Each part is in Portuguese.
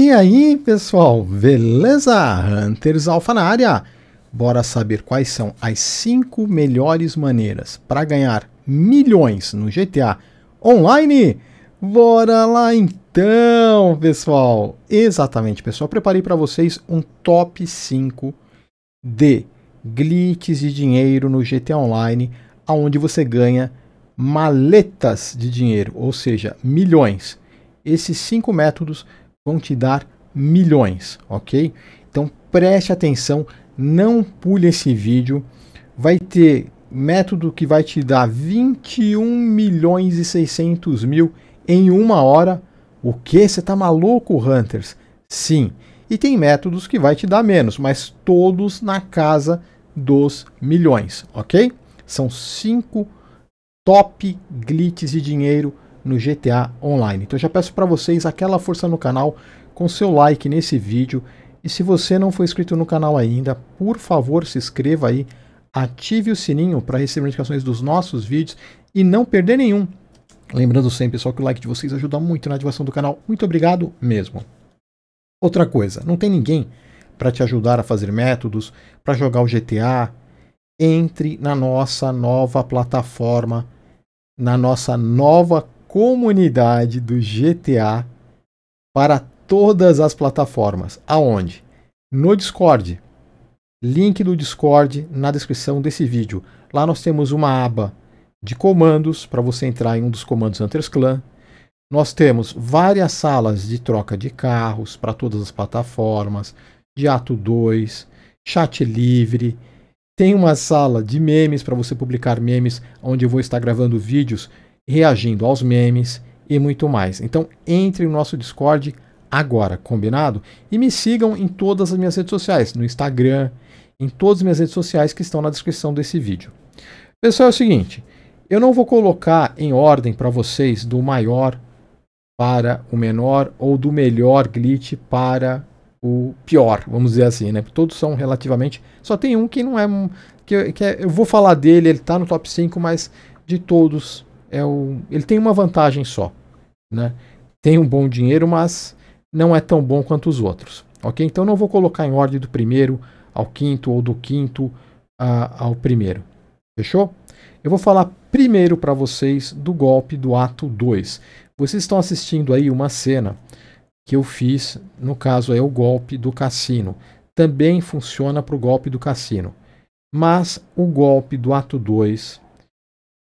E aí, pessoal, beleza? Hunters Alpha na área. Bora saber quais são as 5 melhores maneiras para ganhar milhões no GTA Online? Bora lá então, pessoal. Exatamente, pessoal, preparei para vocês um top 5 de glitches de dinheiro no GTA Online, aonde você ganha maletas de dinheiro, ou seja, milhões. Esses cinco métodos vão te dar milhões, ok? Então preste atenção, não pule esse vídeo. Vai ter método que vai te dar 21 milhões e 600 mil em uma hora. O que? Você tá maluco, Hunters? Sim. E tem métodos que vai te dar menos, mas todos na casa dos milhões, ok? São cinco top glitches de dinheiro no GTA Online. Então já peço para vocês aquela força no canal com seu like nesse vídeo e se você não for inscrito no canal ainda, por favor se inscreva aí, ative o sininho para receber notificações dos nossos vídeos e não perder nenhum. Lembrando sempre, pessoal, que o like de vocês ajuda muito na ativação do canal. Muito obrigado mesmo. Outra coisa, não tem ninguém para te ajudar a fazer métodos, para jogar o GTA. Entre na nossa nova plataforma, na nossa nova comunidade do GTA para todas as plataformas. Aonde? No Discord. Link do Discord na descrição desse vídeo. Lá nós temos uma aba de comandos para você entrar em um dos comandos Hunters Clan. Nós temos várias salas de troca de carros para todas as plataformas, de ato 2, chat livre. Tem uma sala de memes para você publicar memes, onde eu vou estar gravando vídeos reagindo aos memes e muito mais. Então entre no nosso Discord agora, combinado? E me sigam em todas as minhas redes sociais, no Instagram, em todas as minhas redes sociais que estão na descrição desse vídeo. Pessoal, é o seguinte, eu não vou colocar em ordem para vocês do maior para o menor ou do melhor glitch para o pior, vamos dizer assim, né? Todos são relativamente, só tem um que não é que, que é, eu vou falar dele, ele está no top 5, mas de todos é o, ele tem uma vantagem só, né? Tem um bom dinheiro, mas não é tão bom quanto os outros, ok? Então não vou colocar em ordem do primeiro ao quinto ou do quinto a, ah, ao primeiro, fechou? Eu vou falar primeiro para vocês do golpe do ato 2. Vocês estão assistindo aí uma cena que eu fiz, no caso é o golpe do cassino. Também funciona para o golpe do cassino. Mas o golpe do ato 2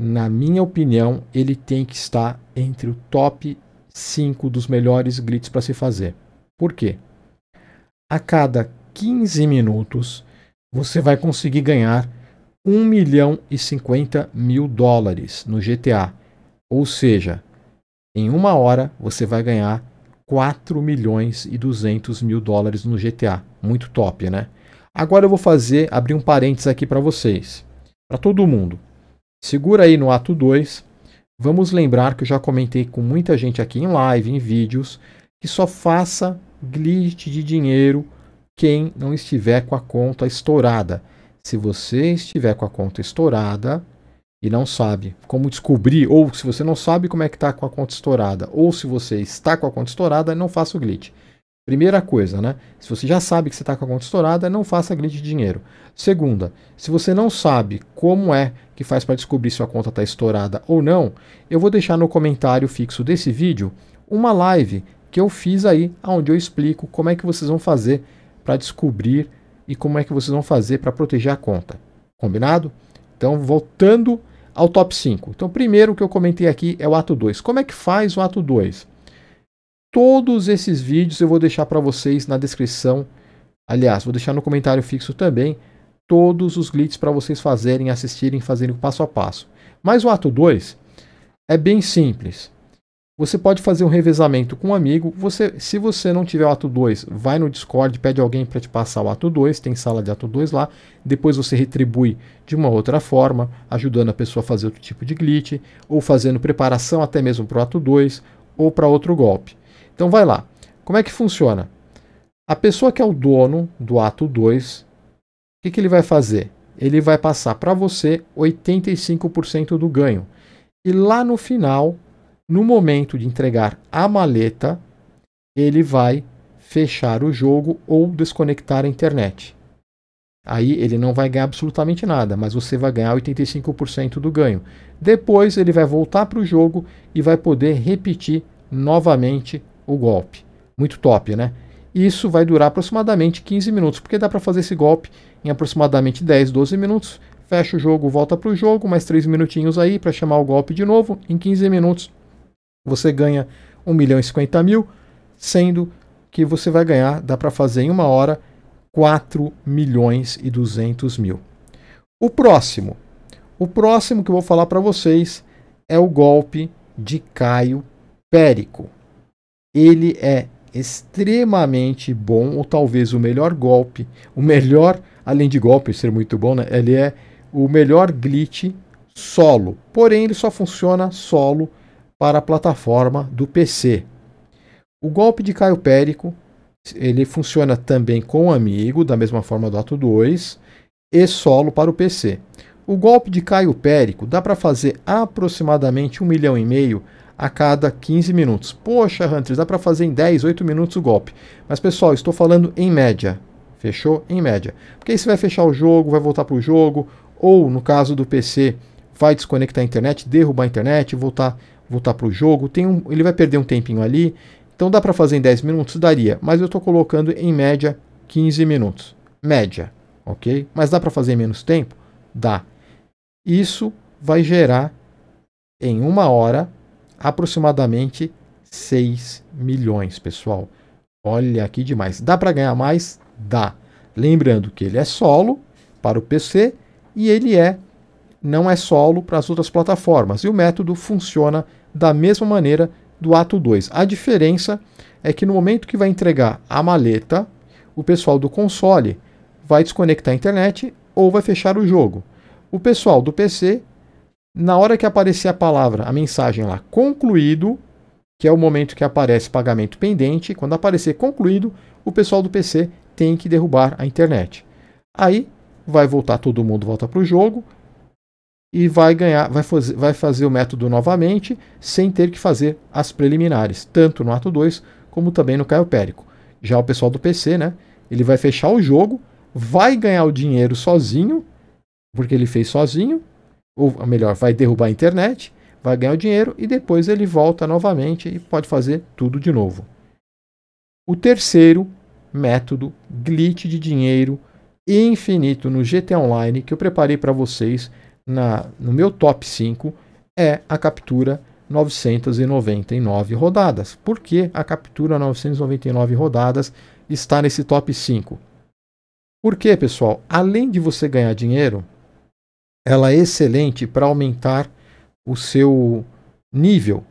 na minha opinião, ele tem que estar entre o top 5 dos melhores gritos para se fazer. Por quê? A cada 15 minutos, você vai conseguir ganhar 1 milhão e 50 mil dólares no GTA. Ou seja, em uma hora você vai ganhar 4 milhões e 200 mil dólares no GTA. Muito top, né? Agora eu vou fazer, abrir um parênteses aqui para vocês, para todo mundo. Segura aí no ato 2. Vamos lembrar que eu já comentei com muita gente aqui em live, em vídeos, que só faça glitch de dinheiro quem não estiver com a conta estourada. Se você estiver com a conta estourada e não sabe como descobrir, ou se você não sabe como é que está com a conta estourada, ou se você está com a conta estourada, não faça o glitch. Primeira coisa, né? Se você já sabe que você está com a conta estourada, não faça glitch de dinheiro. Segunda, se você não sabe como é que faz para descobrir se a conta está estourada ou não, eu vou deixar no comentário fixo desse vídeo uma live que eu fiz aí, onde eu explico como é que vocês vão fazer para descobrir e como é que vocês vão fazer para proteger a conta. Combinado? Então, voltando ao top 5. Então, primeiro que eu comentei aqui é o ato 2. Como é que faz o ato 2? Todos esses vídeos eu vou deixar para vocês na descrição. Aliás, vou deixar no comentário fixo também todos os glitches para vocês fazerem, assistirem, fazerem passo a passo. Mas o ato 2 é bem simples. Você pode fazer um revezamento com um amigo. Você, se você não tiver o ato 2, vai no Discord, pede alguém para te passar o ato 2, tem sala de ato 2 lá. Depois você retribui de uma outra forma, ajudando a pessoa a fazer outro tipo de glitch, ou fazendo preparação até mesmo para o ato 2 ou para outro golpe. Então vai lá. Como é que funciona? A pessoa que é o dono do ato 2, o que, que ele vai fazer? Ele vai passar para você 85% do ganho. E lá no final, no momento de entregar a maleta, ele vai fechar o jogo ou desconectar a internet. Aí ele não vai ganhar absolutamente nada, mas você vai ganhar 85% do ganho. Depois ele vai voltar para o jogo e vai poder repetir novamente o golpe. Muito top, né? Isso vai durar aproximadamente 15 minutos, porque dá para fazer esse golpe em aproximadamente 10, 12 minutos. Fecha o jogo, volta para o jogo, mais 3 minutinhos aí para chamar o golpe de novo. Em 15 minutos você ganha 1 milhão e 50 mil, sendo que você vai ganhar, dá para fazer em uma hora, 4 milhões e 200 mil. O próximo, o próximo que eu vou falar para vocês é o golpe de Caio Périco ele é extremamente bom, ou talvez o melhor golpe, o melhor, além de golpe ser muito bom, né? ele é o melhor glitch solo. Porém, ele só funciona solo para a plataforma do PC. O golpe de Caio Périco, ele funciona também com amigo, da mesma forma do Ato 2, e solo para o PC. O golpe de Caio Périco dá para fazer aproximadamente um milhão e meio a cada 15 minutos. Poxa, Hunters, dá para fazer em 10, 8 minutos o golpe. Mas pessoal, estou falando em média. Fechou? Em média. Porque aí você vai fechar o jogo, vai voltar para o jogo, ou no caso do PC, vai desconectar a internet, derrubar a internet, voltar voltar para o jogo. Tem um, ele vai perder um tempinho ali. Então dá para fazer em 10 minutos? Daria. Mas eu estou colocando em média 15 minutos. Média, ok? Mas dá para fazer em menos tempo? Dá. Isso vai gerar em uma hora aproximadamente 6 milhões, pessoal. Olha aqui demais. Dá para ganhar mais? Dá. Lembrando que ele é solo para o PC e ele é não é solo para as outras plataformas. E o método funciona da mesma maneira do ato 2. A diferença é que no momento que vai entregar a maleta, o pessoal do console vai desconectar a internet ou vai fechar o jogo. O pessoal do PC na hora que aparecer a palavra, a mensagem lá, concluído, que é o momento que aparece pagamento pendente, quando aparecer concluído, o pessoal do PC tem que derrubar a internet. Aí vai voltar todo mundo volta para o jogo e vai ganhar, vai fazer, vai fazer o método novamente sem ter que fazer as preliminares, tanto no ato 2 como também no Caio Périco. Já o pessoal do PC, né, ele vai fechar o jogo, vai ganhar o dinheiro sozinho, porque ele fez sozinho, ou melhor, vai derrubar a internet, vai ganhar o dinheiro e depois ele volta novamente e pode fazer tudo de novo. O terceiro método, glitch de dinheiro infinito no GTA Online, que eu preparei para vocês na, no meu top 5, é a captura 999 rodadas. Por que a captura 999 rodadas está nesse top 5? Porque, pessoal, além de você ganhar dinheiro, ela é excelente para aumentar o seu nível.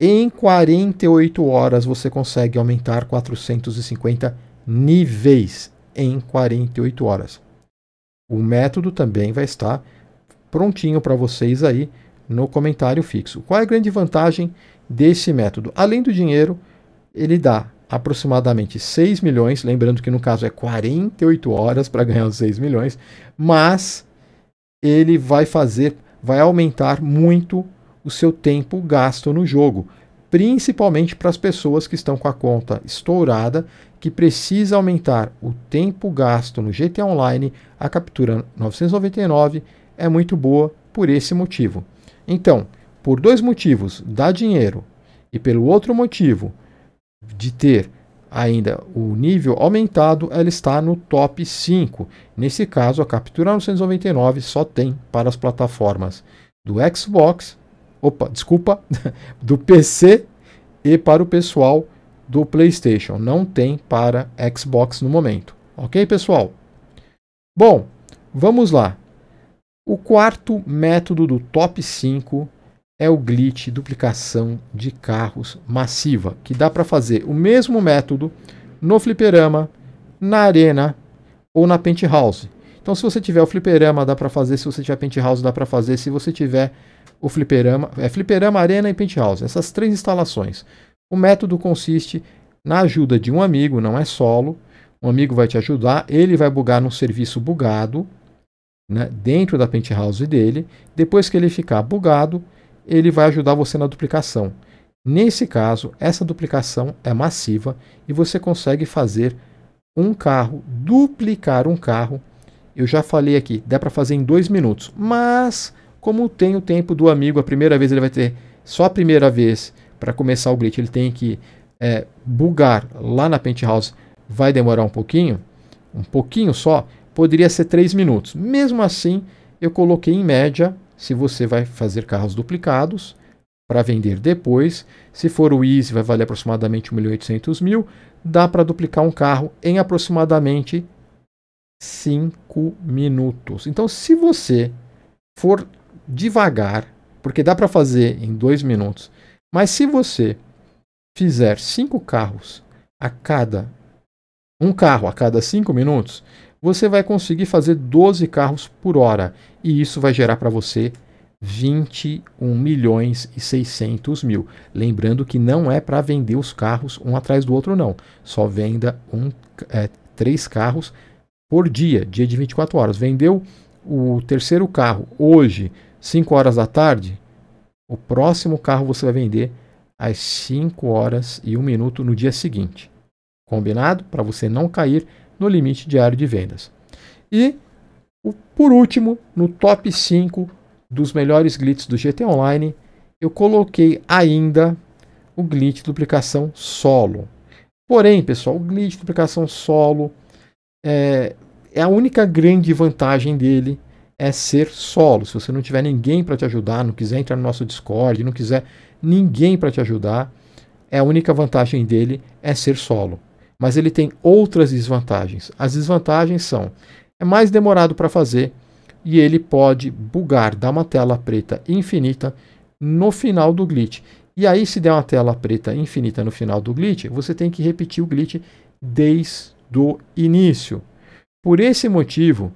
Em 48 horas você consegue aumentar 450 níveis em 48 horas. O método também vai estar prontinho para vocês aí no comentário fixo. Qual é a grande vantagem desse método? Além do dinheiro, ele dá aproximadamente 6 milhões, lembrando que no caso é 48 horas para ganhar os 6 milhões, mas ele vai fazer, vai aumentar muito o seu tempo gasto no jogo, principalmente para as pessoas que estão com a conta estourada, que precisa aumentar o tempo gasto no GTA Online. A captura 999 é muito boa por esse motivo. Então, por dois motivos, dá dinheiro, e pelo outro motivo de ter ainda o nível aumentado, ela está no top 5. Nesse caso, a captura 999 só tem para as plataformas do Xbox, opa, desculpa, do PC e para o pessoal do PlayStation. Não tem para Xbox no momento. OK, pessoal? Bom, vamos lá. O quarto método do top 5 é o glitch duplicação de carros massiva, que dá para fazer o mesmo método no fliperama, na arena ou na penthouse. Então, se você tiver o fliperama, dá para fazer. Se você tiver penthouse, dá para fazer. Se você tiver o fliperama, é fliperama, arena e penthouse, essas três instalações. O método consiste na ajuda de um amigo, não é solo. Um amigo vai te ajudar, ele vai bugar num serviço bugado, né, dentro da penthouse dele. Depois que ele ficar bugado, ele vai ajudar você na duplicação. Nesse caso, essa duplicação é massiva e você consegue fazer um carro, duplicar um carro. Eu já falei aqui, dá para fazer em dois minutos, mas como tem o tempo do amigo, a primeira vez ele vai ter só a primeira vez para começar o glitch, ele tem que é, bugar lá na penthouse, vai demorar um pouquinho, um pouquinho só, poderia ser três minutos. Mesmo assim, eu coloquei em média se você vai fazer carros duplicados para vender depois. Se for o Easy, vai valer aproximadamente 1 mil, dá para duplicar um carro em aproximadamente 5 minutos. Então, se você for devagar, porque dá para fazer em 2 minutos, mas se você fizer 5 carros a cada um carro a cada 5 minutos, você vai conseguir fazer 12 carros por hora e isso vai gerar para você 21 milhões e 600 mil. Lembrando que não é para vender os carros um atrás do outro, não. Só venda um, é, três carros por dia, dia de 24 horas. Vendeu o terceiro carro hoje, 5 horas da tarde, o próximo carro você vai vender às 5 horas e 1 minuto no dia seguinte. Combinado? Para você não cair no limite diário de vendas. E, por último, no top 5 dos melhores glitches do GT Online, eu coloquei ainda o glitch duplicação solo. Porém, pessoal, o glitch duplicação solo é, é a única grande vantagem dele é ser solo. Se você não tiver ninguém para te ajudar, não quiser entrar no nosso Discord, não quiser ninguém para te ajudar, é a única vantagem dele é ser solo mas ele tem outras desvantagens. As desvantagens são: é mais demorado para fazer e ele pode bugar, dar uma tela preta infinita no final do glitch. E aí, se der uma tela preta infinita no final do glitch, você tem que repetir o glitch desde o início. Por esse motivo,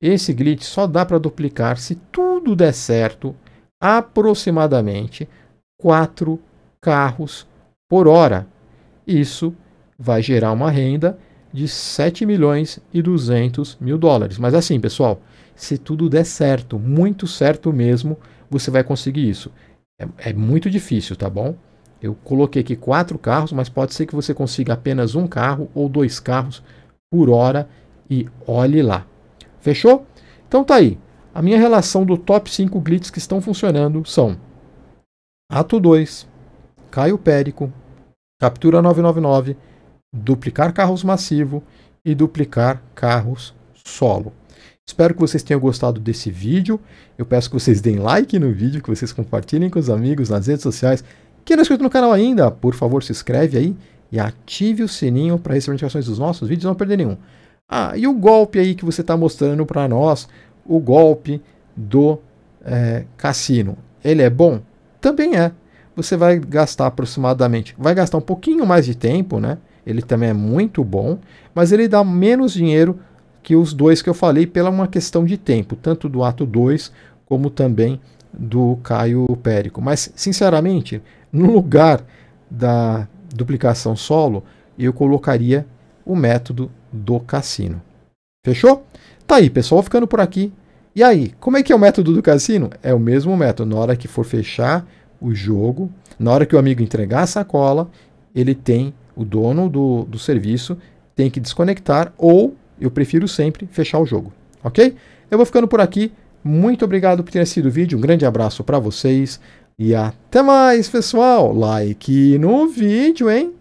esse glitch só dá para duplicar se tudo der certo aproximadamente 4 carros por hora. Isso é vai gerar uma renda de 7 milhões e 200 mil dólares. Mas assim, pessoal, se tudo der certo, muito certo mesmo, você vai conseguir isso. É, é muito difícil, tá bom? Eu coloquei aqui quatro carros, mas pode ser que você consiga apenas um carro ou dois carros por hora e olhe lá. Fechou? Então tá aí. A minha relação do top 5 glitches que estão funcionando são Ato 2, Caio Périco, Captura 999, duplicar carros massivo e duplicar carros solo. Espero que vocês tenham gostado desse vídeo. Eu peço que vocês deem like no vídeo, que vocês compartilhem com os amigos nas redes sociais. Quem não é inscrito no canal ainda, por favor, se inscreve aí e ative o sininho para receber notificações dos nossos vídeos e não perder nenhum. Ah, e o golpe aí que você está mostrando para nós, o golpe do é, cassino, ele é bom? Também é. Você vai gastar aproximadamente, vai gastar um pouquinho mais de tempo, né? ele também é muito bom, mas ele dá menos dinheiro que os dois que eu falei pela uma questão de tempo, tanto do ato 2 como também do Caio Périco. Mas, sinceramente, no lugar da duplicação solo, eu colocaria o método do cassino. Fechou? Tá aí, pessoal, ficando por aqui. E aí, como é que é o método do cassino? É o mesmo método. Na hora que for fechar o jogo, na hora que o amigo entregar a sacola, ele tem o dono do, do serviço tem que desconectar ou, eu prefiro sempre, fechar o jogo. Ok? Eu vou ficando por aqui. Muito obrigado por ter assistido o vídeo. Um grande abraço para vocês. E até mais, pessoal. Like no vídeo, hein?